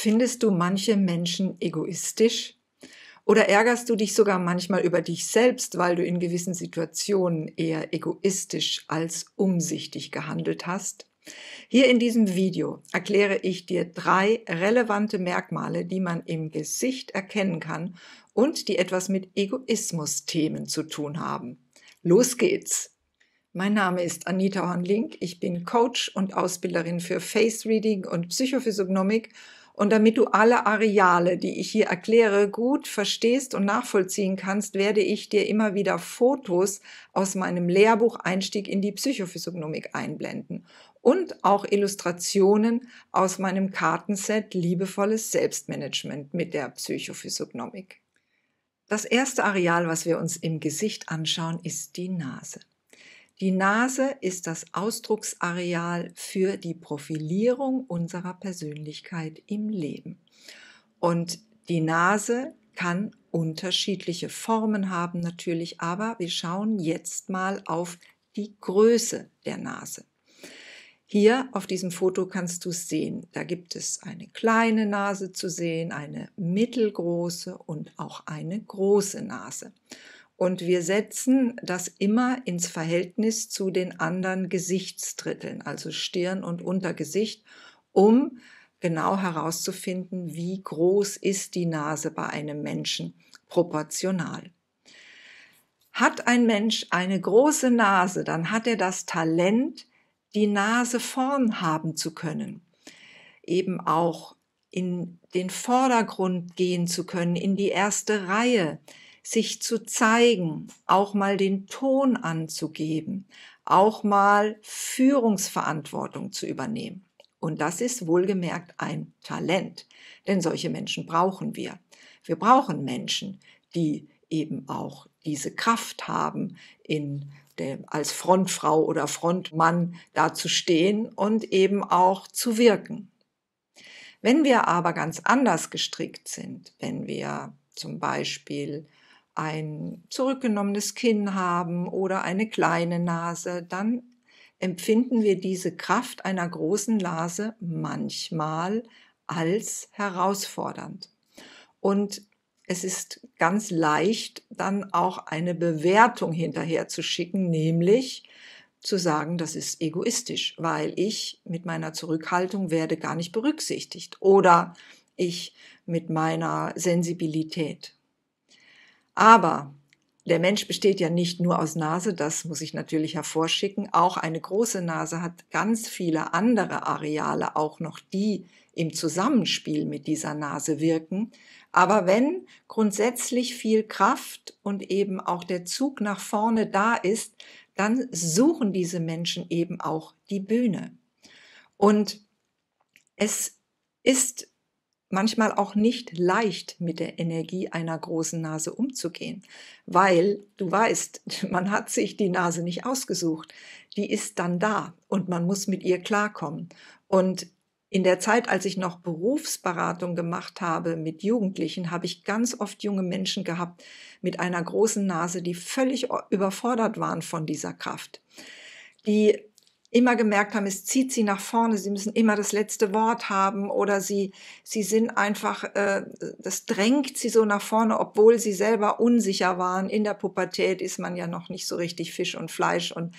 Findest du manche Menschen egoistisch? Oder ärgerst du dich sogar manchmal über dich selbst, weil du in gewissen Situationen eher egoistisch als umsichtig gehandelt hast? Hier in diesem Video erkläre ich dir drei relevante Merkmale, die man im Gesicht erkennen kann und die etwas mit Egoismus-Themen zu tun haben. Los geht's! Mein Name ist Anita Hornlink, ich bin Coach und Ausbilderin für Face Reading und Psychophysiognomik und damit du alle Areale, die ich hier erkläre, gut verstehst und nachvollziehen kannst, werde ich dir immer wieder Fotos aus meinem Lehrbuch Einstieg in die Psychophysiognomik einblenden und auch Illustrationen aus meinem Kartenset Liebevolles Selbstmanagement mit der Psychophysiognomik. Das erste Areal, was wir uns im Gesicht anschauen, ist die Nase. Die Nase ist das Ausdrucksareal für die Profilierung unserer Persönlichkeit im Leben. Und die Nase kann unterschiedliche Formen haben natürlich, aber wir schauen jetzt mal auf die Größe der Nase. Hier auf diesem Foto kannst du es sehen. Da gibt es eine kleine Nase zu sehen, eine mittelgroße und auch eine große Nase. Und wir setzen das immer ins Verhältnis zu den anderen Gesichtsdritteln, also Stirn und Untergesicht, um genau herauszufinden, wie groß ist die Nase bei einem Menschen proportional. Hat ein Mensch eine große Nase, dann hat er das Talent, die Nase vorn haben zu können, eben auch in den Vordergrund gehen zu können, in die erste Reihe, sich zu zeigen, auch mal den Ton anzugeben, auch mal Führungsverantwortung zu übernehmen. Und das ist wohlgemerkt ein Talent, denn solche Menschen brauchen wir. Wir brauchen Menschen, die eben auch diese Kraft haben, in der, als Frontfrau oder Frontmann dazustehen und eben auch zu wirken. Wenn wir aber ganz anders gestrickt sind, wenn wir zum Beispiel ein zurückgenommenes Kinn haben oder eine kleine Nase, dann empfinden wir diese Kraft einer großen Nase manchmal als herausfordernd. Und es ist ganz leicht, dann auch eine Bewertung hinterher zu schicken, nämlich zu sagen, das ist egoistisch, weil ich mit meiner Zurückhaltung werde gar nicht berücksichtigt oder ich mit meiner Sensibilität aber der Mensch besteht ja nicht nur aus Nase, das muss ich natürlich hervorschicken. Auch eine große Nase hat ganz viele andere Areale, auch noch die im Zusammenspiel mit dieser Nase wirken. Aber wenn grundsätzlich viel Kraft und eben auch der Zug nach vorne da ist, dann suchen diese Menschen eben auch die Bühne. Und es ist manchmal auch nicht leicht mit der Energie einer großen Nase umzugehen, weil du weißt, man hat sich die Nase nicht ausgesucht, die ist dann da und man muss mit ihr klarkommen. Und in der Zeit, als ich noch Berufsberatung gemacht habe mit Jugendlichen, habe ich ganz oft junge Menschen gehabt mit einer großen Nase, die völlig überfordert waren von dieser Kraft, die immer gemerkt haben, es zieht sie nach vorne, sie müssen immer das letzte Wort haben oder sie, sie sind einfach, äh, das drängt sie so nach vorne, obwohl sie selber unsicher waren. In der Pubertät ist man ja noch nicht so richtig Fisch und Fleisch und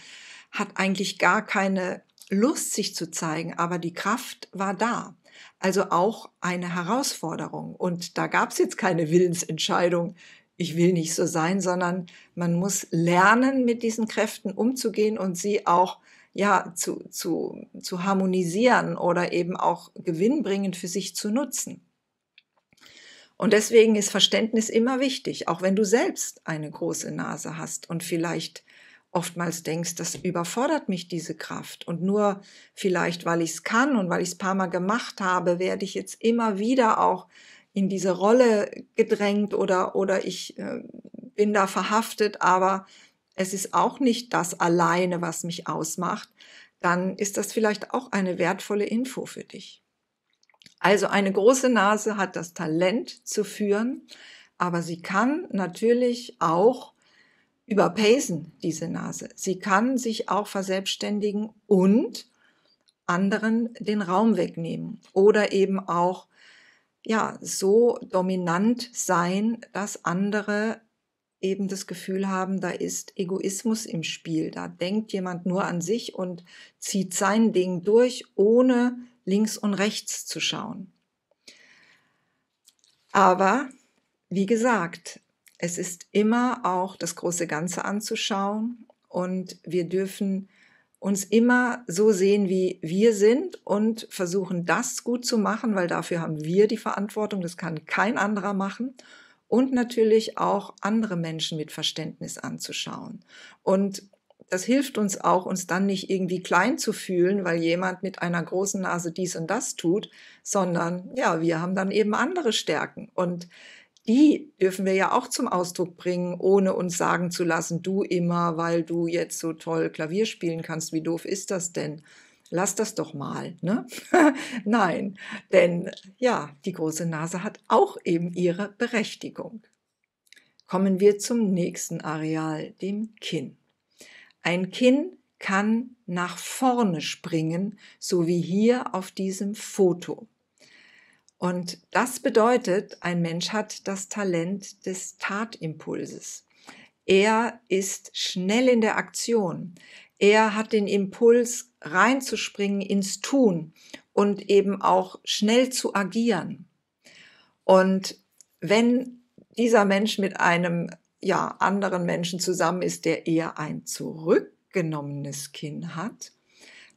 hat eigentlich gar keine Lust, sich zu zeigen, aber die Kraft war da. Also auch eine Herausforderung. Und da gab es jetzt keine Willensentscheidung, ich will nicht so sein, sondern man muss lernen, mit diesen Kräften umzugehen und sie auch ja, zu, zu, zu harmonisieren oder eben auch gewinnbringend für sich zu nutzen. Und deswegen ist Verständnis immer wichtig, auch wenn du selbst eine große Nase hast und vielleicht oftmals denkst, das überfordert mich diese Kraft. Und nur vielleicht, weil ich es kann und weil ich es paar Mal gemacht habe, werde ich jetzt immer wieder auch in diese Rolle gedrängt oder, oder ich äh, bin da verhaftet, aber es ist auch nicht das alleine, was mich ausmacht, dann ist das vielleicht auch eine wertvolle Info für dich. Also eine große Nase hat das Talent zu führen, aber sie kann natürlich auch überpacen, diese Nase. Sie kann sich auch verselbstständigen und anderen den Raum wegnehmen oder eben auch ja, so dominant sein, dass andere eben das Gefühl haben, da ist Egoismus im Spiel. Da denkt jemand nur an sich und zieht sein Ding durch, ohne links und rechts zu schauen. Aber wie gesagt, es ist immer auch das große Ganze anzuschauen und wir dürfen uns immer so sehen, wie wir sind und versuchen, das gut zu machen, weil dafür haben wir die Verantwortung, das kann kein anderer machen und natürlich auch andere Menschen mit Verständnis anzuschauen. Und das hilft uns auch, uns dann nicht irgendwie klein zu fühlen, weil jemand mit einer großen Nase dies und das tut, sondern ja, wir haben dann eben andere Stärken und die dürfen wir ja auch zum Ausdruck bringen, ohne uns sagen zu lassen, du immer, weil du jetzt so toll Klavier spielen kannst, wie doof ist das denn? lass das doch mal. Ne? Nein, denn ja, die große Nase hat auch eben ihre Berechtigung. Kommen wir zum nächsten Areal, dem Kinn. Ein Kinn kann nach vorne springen, so wie hier auf diesem Foto. Und das bedeutet, ein Mensch hat das Talent des Tatimpulses. Er ist schnell in der Aktion. Er hat den Impuls, reinzuspringen ins Tun und eben auch schnell zu agieren. Und wenn dieser Mensch mit einem ja, anderen Menschen zusammen ist, der eher ein zurückgenommenes Kinn hat,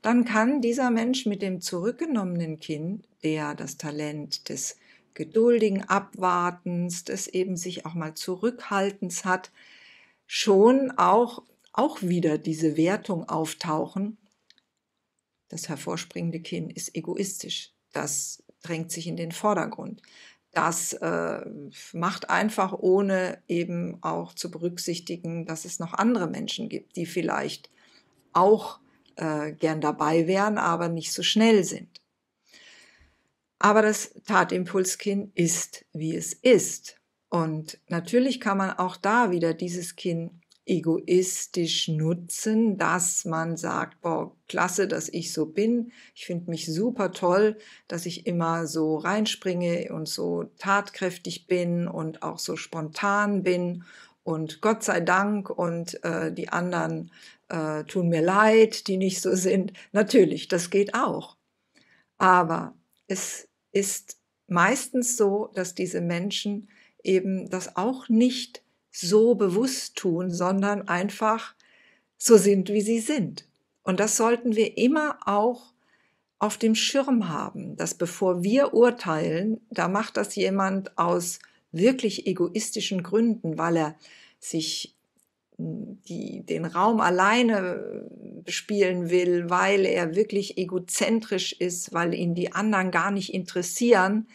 dann kann dieser Mensch mit dem zurückgenommenen Kind, der das Talent des geduldigen Abwartens, des eben sich auch mal Zurückhaltens hat, schon auch auch wieder diese Wertung auftauchen, das hervorspringende Kind ist egoistisch. Das drängt sich in den Vordergrund. Das äh, macht einfach, ohne eben auch zu berücksichtigen, dass es noch andere Menschen gibt, die vielleicht auch äh, gern dabei wären, aber nicht so schnell sind. Aber das Tatimpulskind ist, wie es ist. Und natürlich kann man auch da wieder dieses Kind egoistisch nutzen, dass man sagt, boah, klasse, dass ich so bin. Ich finde mich super toll, dass ich immer so reinspringe und so tatkräftig bin und auch so spontan bin. Und Gott sei Dank und äh, die anderen äh, tun mir leid, die nicht so sind. Natürlich, das geht auch. Aber es ist meistens so, dass diese Menschen eben das auch nicht so bewusst tun, sondern einfach so sind, wie sie sind. Und das sollten wir immer auch auf dem Schirm haben, dass bevor wir urteilen, da macht das jemand aus wirklich egoistischen Gründen, weil er sich hm, die, den Raum alleine spielen will, weil er wirklich egozentrisch ist, weil ihn die anderen gar nicht interessieren,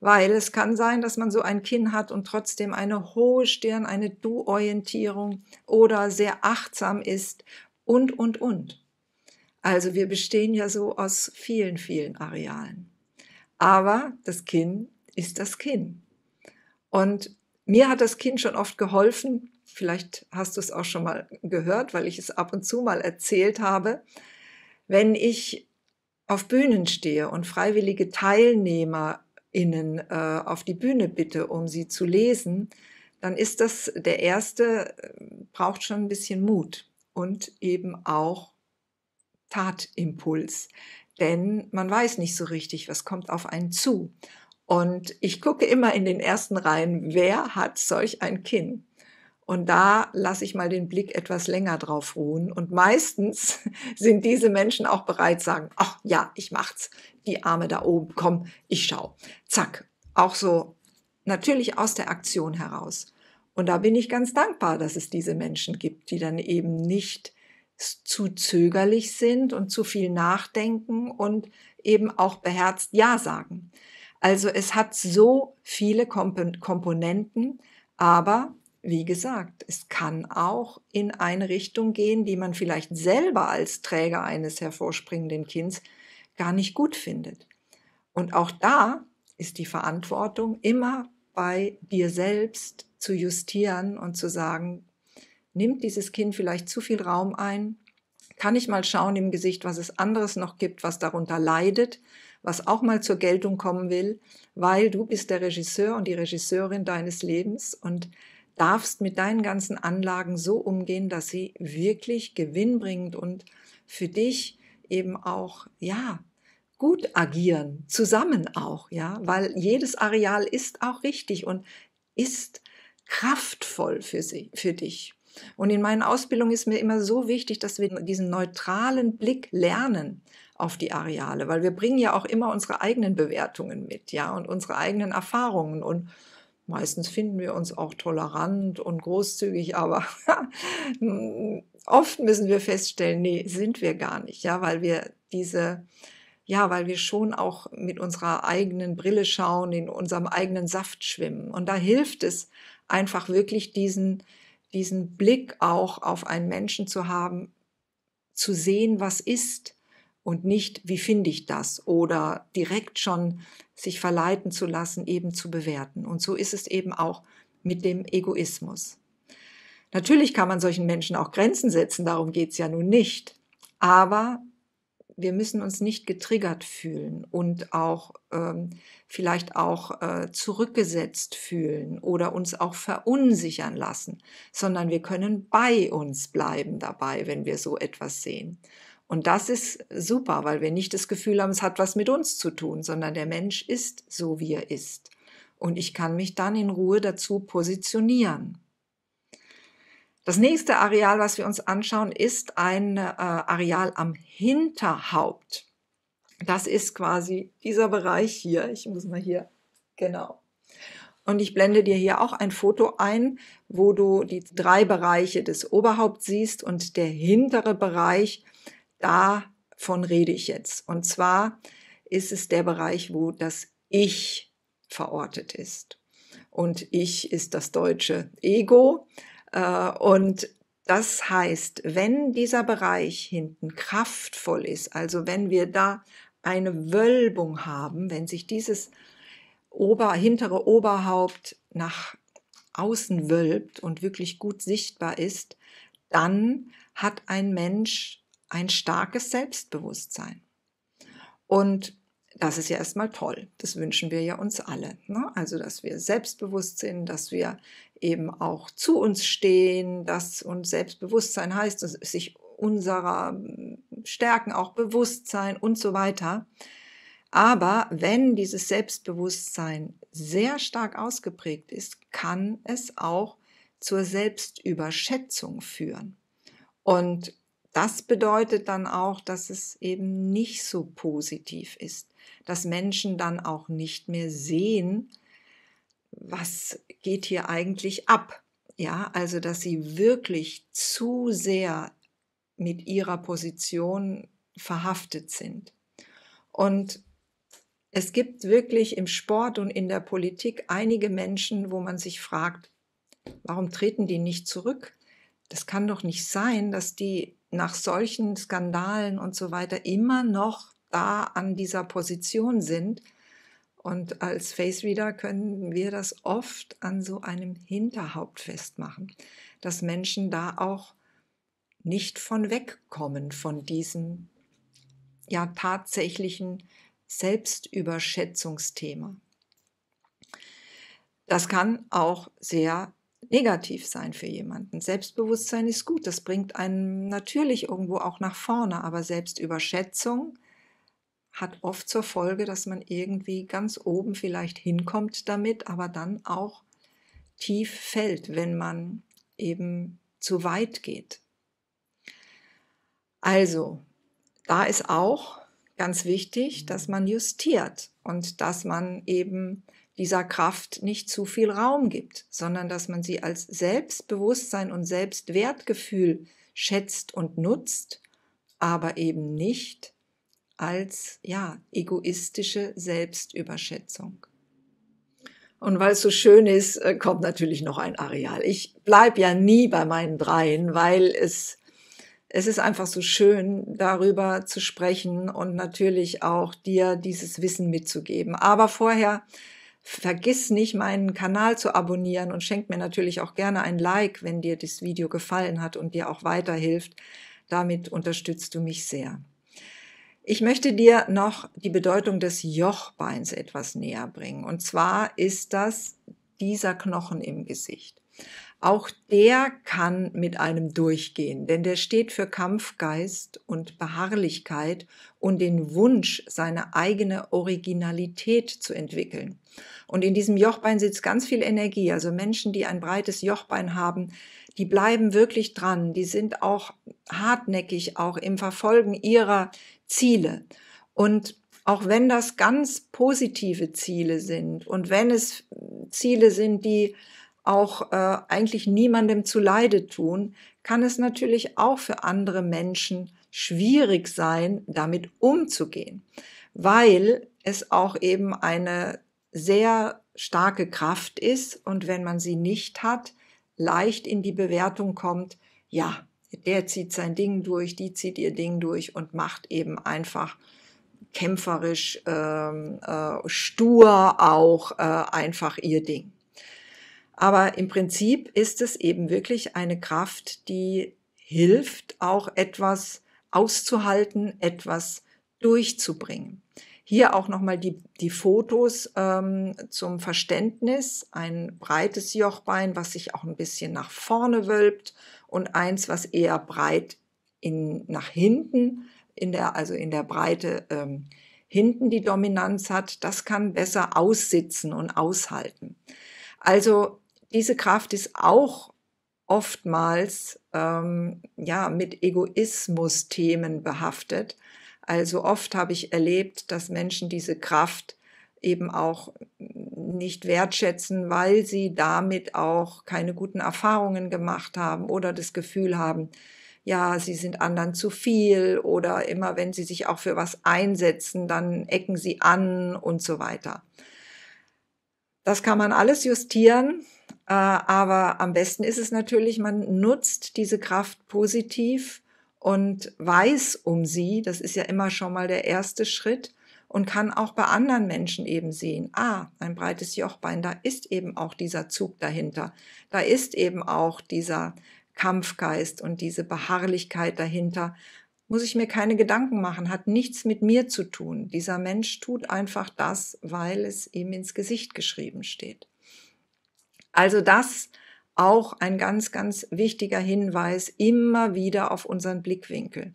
weil es kann sein, dass man so ein Kinn hat und trotzdem eine hohe Stirn, eine Du-Orientierung oder sehr achtsam ist und, und, und. Also wir bestehen ja so aus vielen, vielen Arealen. Aber das Kinn ist das Kinn. Und mir hat das Kinn schon oft geholfen, vielleicht hast du es auch schon mal gehört, weil ich es ab und zu mal erzählt habe, wenn ich auf Bühnen stehe und freiwillige Teilnehmer innen äh, auf die Bühne bitte, um sie zu lesen, dann ist das der erste, äh, braucht schon ein bisschen Mut und eben auch Tatimpuls. Denn man weiß nicht so richtig, was kommt auf einen zu. Und ich gucke immer in den ersten Reihen, wer hat solch ein Kinn? Und da lasse ich mal den Blick etwas länger drauf ruhen. Und meistens sind diese Menschen auch bereit, sagen, ach ja, ich mach's die Arme da oben, komm, ich schau. Zack, auch so natürlich aus der Aktion heraus. Und da bin ich ganz dankbar, dass es diese Menschen gibt, die dann eben nicht zu zögerlich sind und zu viel nachdenken und eben auch beherzt Ja sagen. Also es hat so viele Komponenten, aber wie gesagt, es kann auch in eine Richtung gehen, die man vielleicht selber als Träger eines hervorspringenden Kindes gar nicht gut findet. Und auch da ist die Verantwortung immer bei dir selbst zu justieren und zu sagen, nimmt dieses Kind vielleicht zu viel Raum ein? Kann ich mal schauen im Gesicht, was es anderes noch gibt, was darunter leidet, was auch mal zur Geltung kommen will, weil du bist der Regisseur und die Regisseurin deines Lebens und darfst mit deinen ganzen Anlagen so umgehen, dass sie wirklich gewinnbringend und für dich eben auch, ja, gut agieren, zusammen auch, ja, weil jedes Areal ist auch richtig und ist kraftvoll für, sie, für dich. Und in meinen Ausbildungen ist mir immer so wichtig, dass wir diesen neutralen Blick lernen auf die Areale, weil wir bringen ja auch immer unsere eigenen Bewertungen mit, ja, und unsere eigenen Erfahrungen und meistens finden wir uns auch tolerant und großzügig, aber oft müssen wir feststellen, nee, sind wir gar nicht, ja, weil wir diese ja, weil wir schon auch mit unserer eigenen Brille schauen, in unserem eigenen Saft schwimmen. Und da hilft es einfach wirklich diesen, diesen Blick auch auf einen Menschen zu haben, zu sehen, was ist und nicht, wie finde ich das oder direkt schon sich verleiten zu lassen, eben zu bewerten. Und so ist es eben auch mit dem Egoismus. Natürlich kann man solchen Menschen auch Grenzen setzen, darum geht es ja nun nicht. Aber wir müssen uns nicht getriggert fühlen und auch ähm, vielleicht auch äh, zurückgesetzt fühlen oder uns auch verunsichern lassen, sondern wir können bei uns bleiben dabei, wenn wir so etwas sehen. Und das ist super, weil wir nicht das Gefühl haben, es hat was mit uns zu tun, sondern der Mensch ist so, wie er ist. Und ich kann mich dann in Ruhe dazu positionieren. Das nächste Areal, was wir uns anschauen, ist ein äh, Areal am Hinterhaupt. Das ist quasi dieser Bereich hier. Ich muss mal hier, genau. Und ich blende dir hier auch ein Foto ein, wo du die drei Bereiche des Oberhaupts siehst und der hintere Bereich, davon rede ich jetzt. Und zwar ist es der Bereich, wo das Ich verortet ist. Und Ich ist das deutsche Ego äh, und das heißt, wenn dieser Bereich hinten kraftvoll ist, also wenn wir da eine Wölbung haben, wenn sich dieses Ober, hintere Oberhaupt nach außen wölbt und wirklich gut sichtbar ist, dann hat ein Mensch ein starkes Selbstbewusstsein. Und das ist ja erstmal toll. Das wünschen wir ja uns alle. Ne? Also, dass wir selbstbewusst sind, dass wir eben auch zu uns stehen, dass uns Selbstbewusstsein heißt, dass sich unserer hm, Stärken auch bewusst sein und so weiter. Aber wenn dieses Selbstbewusstsein sehr stark ausgeprägt ist, kann es auch zur Selbstüberschätzung führen. Und das bedeutet dann auch, dass es eben nicht so positiv ist dass Menschen dann auch nicht mehr sehen, was geht hier eigentlich ab. Ja, also dass sie wirklich zu sehr mit ihrer Position verhaftet sind. Und es gibt wirklich im Sport und in der Politik einige Menschen, wo man sich fragt, warum treten die nicht zurück? Das kann doch nicht sein, dass die nach solchen Skandalen und so weiter immer noch da an dieser Position sind. Und als Face Reader können wir das oft an so einem Hinterhaupt festmachen, dass Menschen da auch nicht von wegkommen von diesem ja tatsächlichen Selbstüberschätzungsthema. Das kann auch sehr negativ sein für jemanden. Selbstbewusstsein ist gut, das bringt einen natürlich irgendwo auch nach vorne, aber Selbstüberschätzung hat oft zur Folge, dass man irgendwie ganz oben vielleicht hinkommt damit, aber dann auch tief fällt, wenn man eben zu weit geht. Also, da ist auch ganz wichtig, dass man justiert und dass man eben dieser Kraft nicht zu viel Raum gibt, sondern dass man sie als Selbstbewusstsein und Selbstwertgefühl schätzt und nutzt, aber eben nicht als ja, egoistische Selbstüberschätzung. Und weil es so schön ist, äh, kommt natürlich noch ein Areal. Ich bleibe ja nie bei meinen dreien, weil es es ist einfach so schön, darüber zu sprechen und natürlich auch dir dieses Wissen mitzugeben. Aber vorher vergiss nicht, meinen Kanal zu abonnieren und schenk mir natürlich auch gerne ein Like, wenn dir das Video gefallen hat und dir auch weiterhilft. Damit unterstützt du mich sehr. Ich möchte dir noch die Bedeutung des Jochbeins etwas näher bringen. Und zwar ist das dieser Knochen im Gesicht. Auch der kann mit einem durchgehen, denn der steht für Kampfgeist und Beharrlichkeit und den Wunsch, seine eigene Originalität zu entwickeln. Und in diesem Jochbein sitzt ganz viel Energie. Also Menschen, die ein breites Jochbein haben, die bleiben wirklich dran, die sind auch hartnäckig, auch im Verfolgen ihrer Ziele. Und auch wenn das ganz positive Ziele sind und wenn es Ziele sind, die auch äh, eigentlich niemandem zu Leide tun, kann es natürlich auch für andere Menschen schwierig sein, damit umzugehen, weil es auch eben eine sehr starke Kraft ist und wenn man sie nicht hat, leicht in die Bewertung kommt, ja, der zieht sein Ding durch, die zieht ihr Ding durch und macht eben einfach kämpferisch, ähm, äh, stur auch äh, einfach ihr Ding. Aber im Prinzip ist es eben wirklich eine Kraft, die hilft, auch etwas auszuhalten, etwas durchzubringen. Hier auch nochmal die, die Fotos ähm, zum Verständnis. Ein breites Jochbein, was sich auch ein bisschen nach vorne wölbt und eins, was eher breit in, nach hinten, in der, also in der Breite ähm, hinten die Dominanz hat. Das kann besser aussitzen und aushalten. Also diese Kraft ist auch oftmals ähm, ja mit Egoismus-Themen behaftet. Also oft habe ich erlebt, dass Menschen diese Kraft eben auch nicht wertschätzen, weil sie damit auch keine guten Erfahrungen gemacht haben oder das Gefühl haben, ja, sie sind anderen zu viel oder immer wenn sie sich auch für was einsetzen, dann ecken sie an und so weiter. Das kann man alles justieren, äh, aber am besten ist es natürlich, man nutzt diese Kraft positiv und weiß um sie, das ist ja immer schon mal der erste Schritt und kann auch bei anderen Menschen eben sehen, ah, ein breites Jochbein, da ist eben auch dieser Zug dahinter, da ist eben auch dieser Kampfgeist und diese Beharrlichkeit dahinter, muss ich mir keine Gedanken machen, hat nichts mit mir zu tun. Dieser Mensch tut einfach das, weil es ihm ins Gesicht geschrieben steht. Also das auch ein ganz, ganz wichtiger Hinweis immer wieder auf unseren Blickwinkel.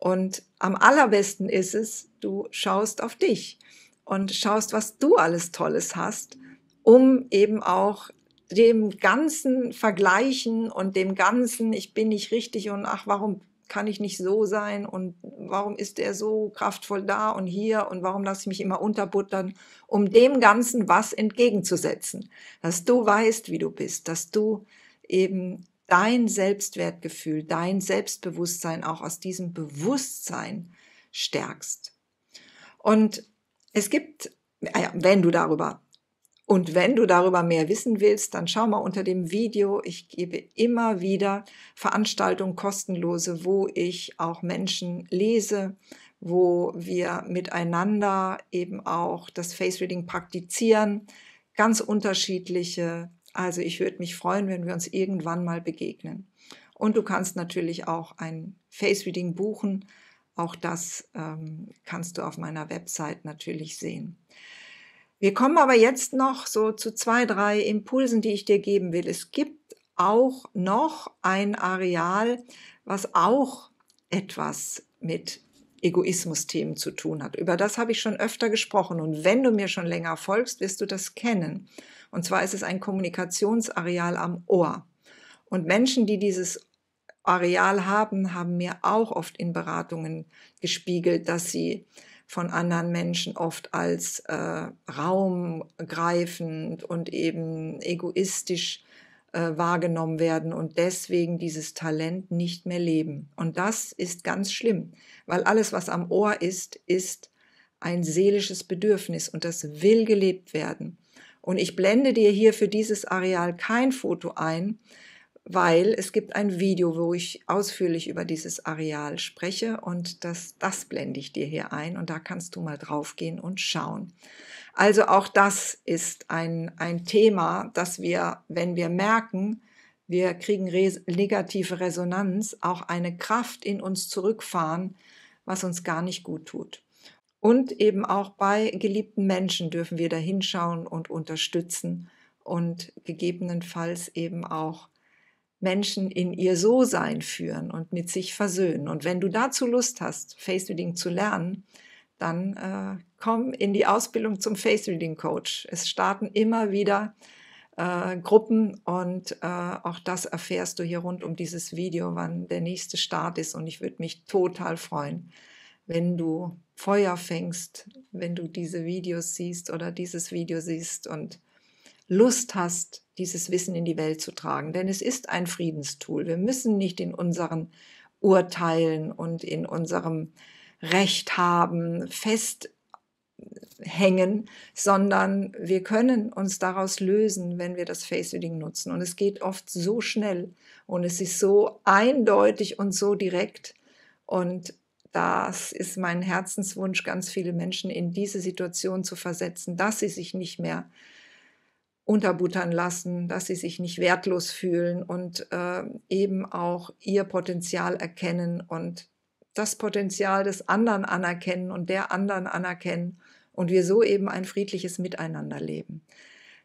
Und am allerbesten ist es, du schaust auf dich und schaust, was du alles Tolles hast, um eben auch dem ganzen Vergleichen und dem ganzen, ich bin nicht richtig und ach, warum kann ich nicht so sein und warum ist er so kraftvoll da und hier und warum lasse ich mich immer unterbuttern, um dem Ganzen was entgegenzusetzen, dass du weißt, wie du bist, dass du eben dein Selbstwertgefühl, dein Selbstbewusstsein auch aus diesem Bewusstsein stärkst. Und es gibt, wenn du darüber und wenn du darüber mehr wissen willst, dann schau mal unter dem Video. Ich gebe immer wieder Veranstaltungen kostenlose, wo ich auch Menschen lese, wo wir miteinander eben auch das Face Reading praktizieren. Ganz unterschiedliche. Also ich würde mich freuen, wenn wir uns irgendwann mal begegnen. Und du kannst natürlich auch ein Face Reading buchen. Auch das ähm, kannst du auf meiner Website natürlich sehen. Wir kommen aber jetzt noch so zu zwei, drei Impulsen, die ich dir geben will. Es gibt auch noch ein Areal, was auch etwas mit Egoismusthemen zu tun hat. Über das habe ich schon öfter gesprochen und wenn du mir schon länger folgst, wirst du das kennen. Und zwar ist es ein Kommunikationsareal am Ohr. Und Menschen, die dieses Areal haben, haben mir auch oft in Beratungen gespiegelt, dass sie von anderen Menschen oft als äh, raumgreifend und eben egoistisch äh, wahrgenommen werden und deswegen dieses Talent nicht mehr leben. Und das ist ganz schlimm, weil alles, was am Ohr ist, ist ein seelisches Bedürfnis und das will gelebt werden. Und ich blende dir hier für dieses Areal kein Foto ein, weil es gibt ein Video, wo ich ausführlich über dieses Areal spreche und das, das blende ich dir hier ein und da kannst du mal draufgehen und schauen. Also auch das ist ein, ein Thema, dass wir, wenn wir merken, wir kriegen res negative Resonanz, auch eine Kraft in uns zurückfahren, was uns gar nicht gut tut. Und eben auch bei geliebten Menschen dürfen wir da hinschauen und unterstützen und gegebenenfalls eben auch Menschen in ihr So-Sein führen und mit sich versöhnen. Und wenn du dazu Lust hast, Face Reading zu lernen, dann äh, komm in die Ausbildung zum Face Reading Coach. Es starten immer wieder äh, Gruppen und äh, auch das erfährst du hier rund um dieses Video, wann der nächste Start ist. Und ich würde mich total freuen, wenn du Feuer fängst, wenn du diese Videos siehst oder dieses Video siehst und Lust hast, dieses Wissen in die Welt zu tragen. Denn es ist ein Friedenstool. Wir müssen nicht in unseren Urteilen und in unserem Recht haben festhängen, sondern wir können uns daraus lösen, wenn wir das Face-Reading nutzen. Und es geht oft so schnell und es ist so eindeutig und so direkt. Und das ist mein Herzenswunsch, ganz viele Menschen in diese Situation zu versetzen, dass sie sich nicht mehr unterbuttern lassen, dass sie sich nicht wertlos fühlen und äh, eben auch ihr Potenzial erkennen und das Potenzial des anderen anerkennen und der anderen anerkennen und wir so eben ein friedliches Miteinander leben.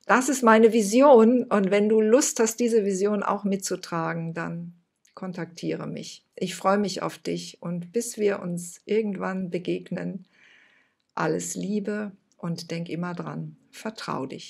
Das ist meine Vision und wenn du Lust hast, diese Vision auch mitzutragen, dann kontaktiere mich. Ich freue mich auf dich und bis wir uns irgendwann begegnen, alles Liebe und denk immer dran, vertrau dich.